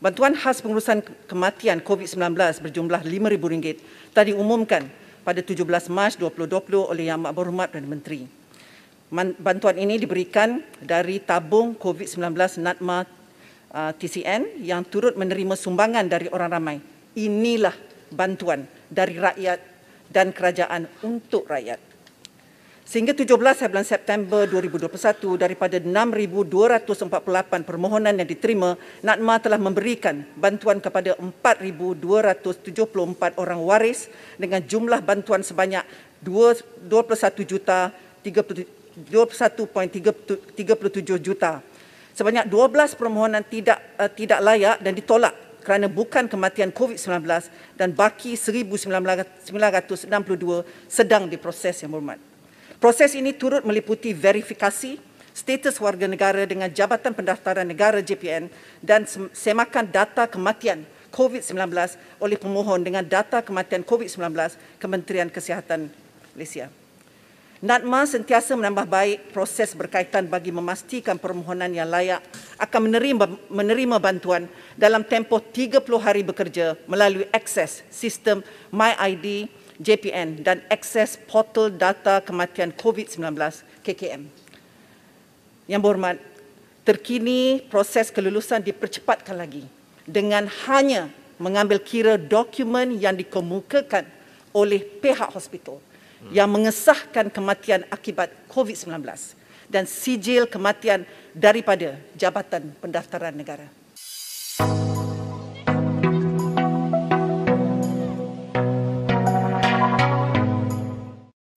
Bantuan khas pengurusan kematian COVID-19 berjumlah RM5,000 telah diumumkan pada 17 Mac 2020 oleh Yang Amat Berhormat Perdana Menteri. Bantuan ini diberikan dari tabung COVID-19 NADMA uh, TCN yang turut menerima sumbangan dari orang ramai. Inilah bantuan dari rakyat dan kerajaan untuk rakyat. Sehingga 17 September 2021 daripada 6248 permohonan yang diterima, NADMA telah memberikan bantuan kepada 4274 orang waris dengan jumlah bantuan sebanyak 21 juta 21.37 juta. Sebanyak 12 permohonan tidak uh, tidak layak dan ditolak kerana bukan kematian COVID-19 dan baki 1962 sedang diproses yang hormat. Proses ini turut meliputi verifikasi status warga negara dengan Jabatan Pendaftaran Negara JPN dan semakan data kematian COVID-19 oleh pemohon dengan data kematian COVID-19 Kementerian Kesihatan Malaysia. NADMA sentiasa menambah baik proses berkaitan bagi memastikan permohonan yang layak akan menerima, menerima bantuan dalam tempoh 30 hari bekerja melalui akses sistem MyID, ID JPN dan akses portal data kematian COVID-19 KKM. Yang berhormat, terkini proses kelulusan dipercepatkan lagi dengan hanya mengambil kira dokumen yang dikemukakan oleh pihak hospital hmm. yang mengesahkan kematian akibat COVID-19 dan sijil kematian daripada Jabatan Pendaftaran Negara.